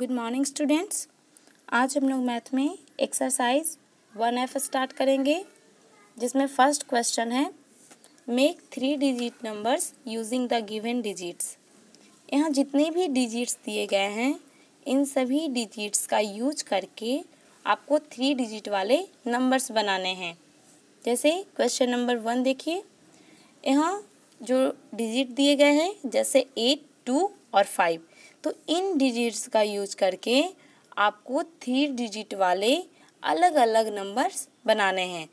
good morning students आज हम लोग मैथ में एक्सरसाइज वन एफ स्टार्ट करेंगे जिसमें फर्स्ट क्वेश्चन है make three digit numbers using the given digits यहाँ जितने भी डिजिट्स दिए गए हैं इन सभी डिजिट्स का यूज करके आपको थ्री डिजिट वाले नंबर्स बनाने हैं जैसे क्वेश्चन नंबर वन देखिए यहाँ जो डिजिट दिए गए हैं जैसे एट टू और फाइव तो इन डिजिट्स का यूज करके आपको थ्री डिजिट वाले अलग अलग नंबर्स बनाने हैं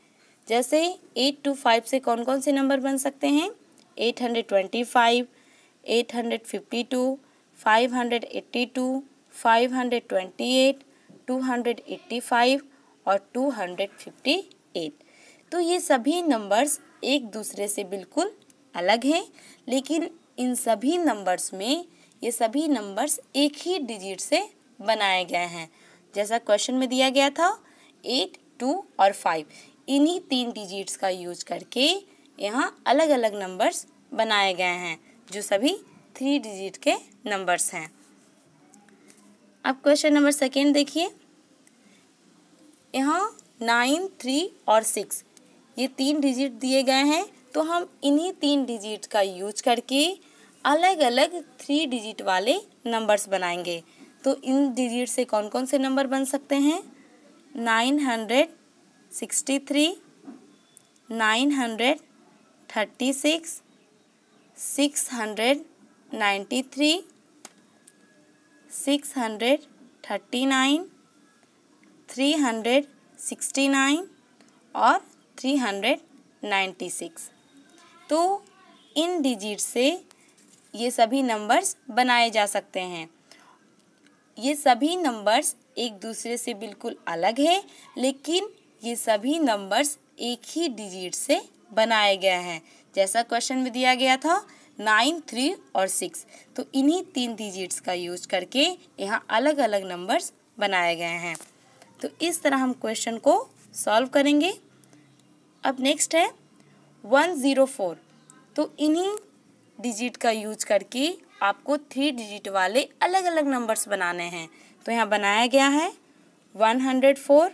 जैसे एट टू फाइव से कौन कौन से नंबर बन सकते हैं eight hundred twenty five eight hundred fifty two five hundred eighty two five hundred twenty eight two hundred eighty five और टू हंड्रेड फिफ्टी एट तो ये सभी नंबर्स एक दूसरे से बिल्कुल अलग हैं लेकिन इन सभी नंबर्स में ये सभी नंबर्स एक ही डिजिट से बनाए गए हैं जैसा क्वेश्चन में दिया गया था एट टू और फाइव इन्हीं तीन डिजिट्स का यूज करके यहाँ अलग अलग नंबर्स बनाए गए हैं जो सभी थ्री डिजिट के नंबर्स हैं अब क्वेश्चन नंबर सेकेंड देखिए यहाँ नाइन थ्री और सिक्स ये तीन डिजिट दिए गए हैं तो हम इन्हीं तीन डिजिट का यूज करके अलग अलग थ्री डिजिट वाले नंबर्स बनाएंगे तो इन डिजिट से कौन कौन से नंबर बन सकते हैं nine hundred sixty three nine hundred thirty six six hundred ninety three six hundred thirty nine three hundred sixty nine और थ्री हंड्रेड नाइन्टी सिक्स तो इन डिजिट से ये सभी नंबर्स बनाए जा सकते हैं ये सभी नंबर्स एक दूसरे से बिल्कुल अलग है लेकिन ये सभी नंबर्स एक ही डिजिट से बनाए गए हैं जैसा क्वेश्चन में दिया गया था नाइन थ्री और सिक्स तो इन्हीं तीन डिजिट्स का यूज करके यहाँ अलग अलग नंबर्स बनाए गए हैं तो इस तरह हम क्वेश्चन को सॉल्व करेंगे अब नेक्स्ट है वन ज़ीरो फोर तो इन्हीं डिजिट का यूज करके आपको थ्री डिजिट वाले अलग अलग नंबर्स बनाने हैं तो यहाँ बनाया गया है one hundred four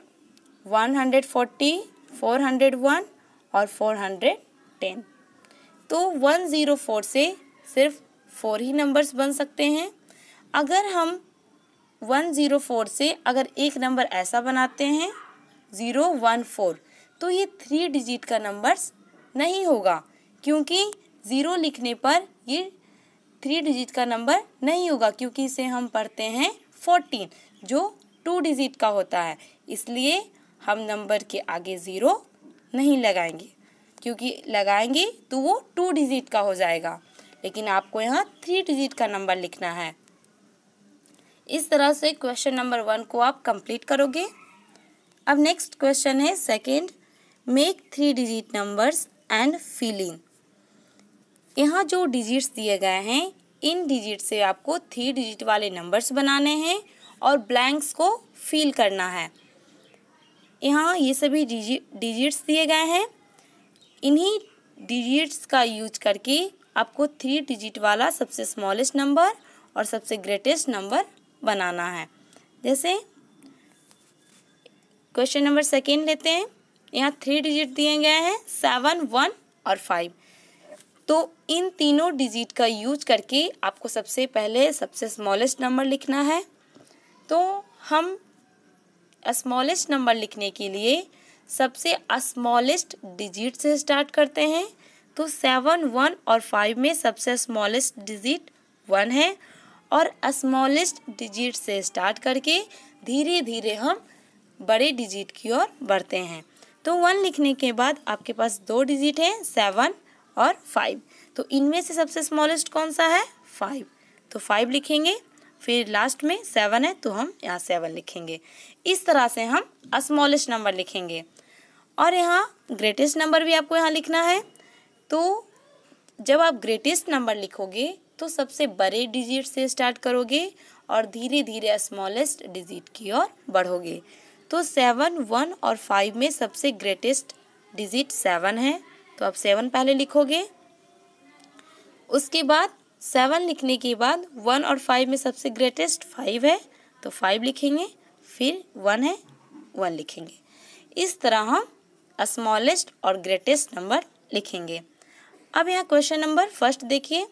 one hundred forty four hundred one और फोर हंड्रेड टेन तो वन ज़ीरो फोर से सिर्फ फोर ही नंबर्स बन सकते हैं अगर हम वन ज़ीरो फोर से अगर एक नंबर ऐसा बनाते हैं ज़ीरो वन फोर तो ये थ्री डिजिट का नंबर्स नहीं होगा क्योंकि ज़ीरो लिखने पर ये थ्री डिजिट का नंबर नहीं होगा क्योंकि इसे हम पढ़ते हैं फोर्टीन जो टू डिजिट का होता है इसलिए हम नंबर के आगे ज़ीरो नहीं लगाएंगे क्योंकि लगाएंगे तो वो टू डिजिट का हो जाएगा लेकिन आपको यहाँ थ्री डिजिट का नंबर लिखना है इस तरह से क्वेश्चन नंबर वन को आप कंप्लीट करोगे अब नेक्स्ट क्वेश्चन है second make three digit numbers and filling यहाँ जो डिजिट्स दिए गए हैं इन डिजिट से आपको थ्री डिजिट वाले नंबर्स बनाने हैं और ब्लैंक्स को फिल करना है यहाँ ये सभी डिजिट्स दिए गए हैं इन्हीं डिजिट्स का यूज करके आपको थ्री डिजिट वाला सबसे स्मॉलेस्ट नंबर और सबसे ग्रेटेस्ट नंबर बनाना है जैसे क्वेश्चन नंबर सेकेंड लेते हैं यहाँ थ्री डिजिट दिए गए हैं सेवन वन और फाइव तो इन तीनों डिजिट का यूज करके आपको सबसे पहले सबसे स्मॉलेस्ट नंबर लिखना है तो हम स्मॉलेस्ट नंबर लिखने के लिए सबसे स्मॉलेस्ट डिजिट से स्टार्ट करते हैं तो सेवन वन और फाइव में सबसे स्मॉलेस्ट डिजिट वन है और स्मॉलेस्ट डिजिट से स्टार्ट करके धीरे धीरे हम बड़े डिजिट की ओर बढ़ते हैं तो वन लिखने के बाद आपके पास दो डिजिट हैं सेवन और फाइव तो इनमें से सबसे स्मॉलेस्ट कौन सा है फाइव तो फाइव लिखेंगे फिर लास्ट में सेवन है तो हम यहाँ सेवन लिखेंगे इस तरह से हम स्मॉलेस्ट नंबर लिखेंगे और यहाँ ग्रेटेस्ट नंबर भी आपको यहाँ लिखना है तो जब आप ग्रेटेस्ट नंबर लिखोगे तो सबसे बड़े डिजिट से स्टार्ट करोगे और धीरे धीरे स्मॉलेस्ट डिजिट की ओर बढ़ोगे तो सेवन वन और फाइव में सबसे ग्रेटेस्ट डिजिट सेवन है तो आप सेवन पहले लिखोगे उसके बाद सेवन लिखने के बाद वन और फाइव में सबसे ग्रेटेस्ट फाइव है तो फाइव लिखेंगे फिर वन है वन लिखेंगे इस तरह हम स्मॉलेस्ट और ग्रेटेस्ट नंबर लिखेंगे अब यहाँ क्वेश्चन नंबर फर्स्ट देखिए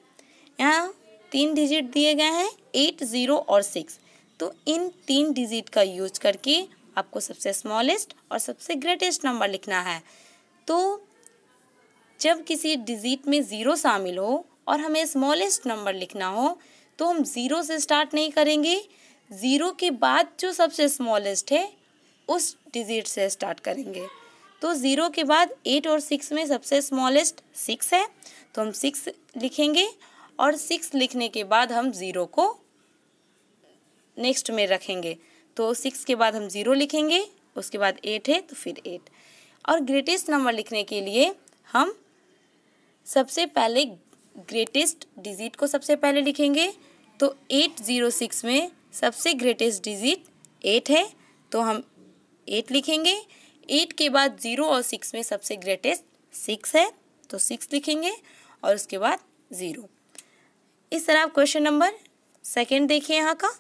यहाँ तीन डिजिट दिए गए हैं एट ज़ीरो और सिक्स तो इन तीन डिजिट का यूज करके आपको सबसे स्मॉलेस्ट और सबसे ग्रेटेस्ट नंबर लिखना है तो जब किसी डिजिट में ज़ीरो शामिल हो और हमें स्मॉलेस्ट नंबर लिखना हो तो हम ज़ीरो से स्टार्ट नहीं करेंगे ज़ीरो के बाद जो सबसे स्मॉलेस्ट है उस डिजिट से स्टार्ट करेंगे तो ज़ीरो के बाद एट और सिक्स में सबसे स्मॉलेस्ट सिक्स है तो हम सिक्स लिखेंगे और सिक्स लिखने के बाद हम ज़ीरो को नेक्स्ट में रखेंगे तो सिक्स के बाद हम ज़ीरो लिखेंगे उसके बाद एट है तो फिर एट और ग्रेटेस्ट नंबर लिखने के लिए हम सबसे पहले ग्रेटेस्ट डिजिट को सबसे पहले लिखेंगे तो एट ज़ीरो सिक्स में सबसे ग्रेटेस्ट डिजिट एट है तो हम एट लिखेंगे एट के बाद ज़ीरो और सिक्स में सबसे ग्रेटेस्ट सिक्स है तो सिक्स लिखेंगे और उसके बाद ज़ीरो इस तरह आप क्वेश्चन नंबर सेकंड देखिए यहाँ का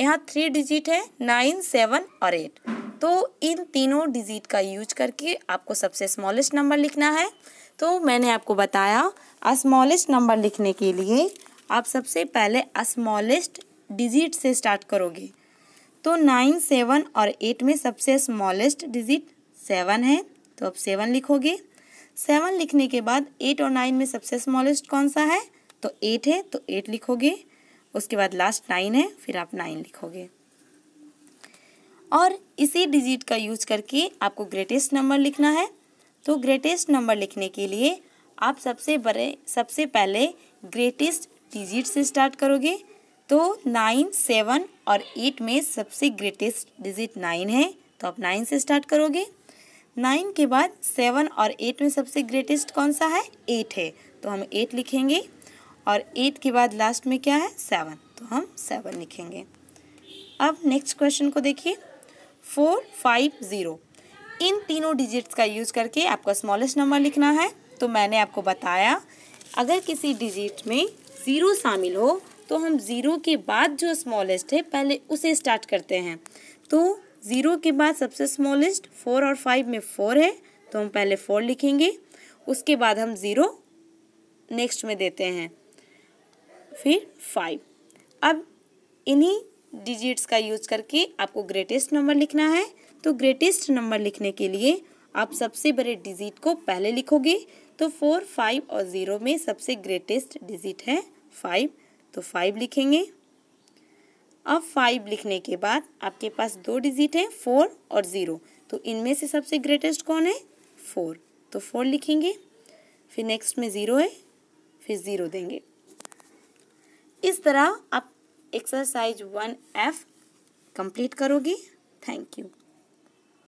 यहाँ थ्री डिजिट है नाइन सेवन और एट तो इन तीनों डिजिट का यूज करके आपको सबसे स्मॉलेस्ट नंबर लिखना है तो मैंने आपको बताया अस्मॉलेस्ट नंबर लिखने के लिए आप सबसे पहले अस्मॉलेस्ट डिजिट से स्टार्ट करोगे तो नाइन सेवन और एट में सबसे स्मॉलेस्ट डिजिट सेवन है तो आप सेवन लिखोगे सेवन लिखने के बाद एट और नाइन में सबसे स्मॉलेस्ट कौन सा है तो एट है तो एट लिखोगे उसके बाद लास्ट नाइन है फिर आप नाइन लिखोगे और इसी डिजिट का यूज करके आपको ग्रेटेस्ट नंबर लिखना है तो ग्रेटेस्ट नंबर लिखने के लिए आप सबसे बड़े सबसे पहले ग्रेटेस्ट डिजिट से स्टार्ट करोगे तो नाइन सेवन और एट में सबसे ग्रेटेस्ट डिजिट नाइन है तो आप नाइन से स्टार्ट करोगे नाइन के बाद सेवन और एट में सबसे ग्रेटेस्ट कौन सा है एट है तो हम एट लिखेंगे और एट के बाद लास्ट में क्या है सेवन तो हम सेवन लिखेंगे अब नेक्स्ट क्वेश्चन को देखिए फोर फाइव ज़ीरो इन तीनों डिजिट्स का यूज़ करके आपका स्मॉलेस्ट नंबर लिखना है तो मैंने आपको बताया अगर किसी डिजिट में ज़ीरो शामिल हो तो हम ज़ीरो के बाद जो स्मॉलेस्ट है पहले उसे स्टार्ट करते हैं तो ज़ीरो के बाद सबसे स्मॉलेस्ट फोर और फाइव में फ़ोर है तो हम पहले फ़ोर लिखेंगे उसके बाद हम ज़ीरो नेक्स्ट में देते हैं फिर फाइव अब इन्हीं डिजिट्स का यूज करके आपको ग्रेटेस्ट नंबर लिखना है तो ग्रेटेस्ट नंबर लिखने के लिए आप सबसे बड़े डिजिट को पहले लिखोगे तो फोर फाइव और ज़ीरो में सबसे ग्रेटेस्ट डिजिट है फाइव तो फाइव लिखेंगे अब फाइव लिखने के बाद आपके पास दो डिजिट हैं फोर और ज़ीरो तो इनमें से सबसे ग्रेटेस्ट कौन है फोर तो फोर लिखेंगे फिर नेक्स्ट में ज़ीरो है फिर ज़ीरो देंगे इस तरह आप एक्सरसाइज वन एफ कंप्लीट करोगी थैंक यू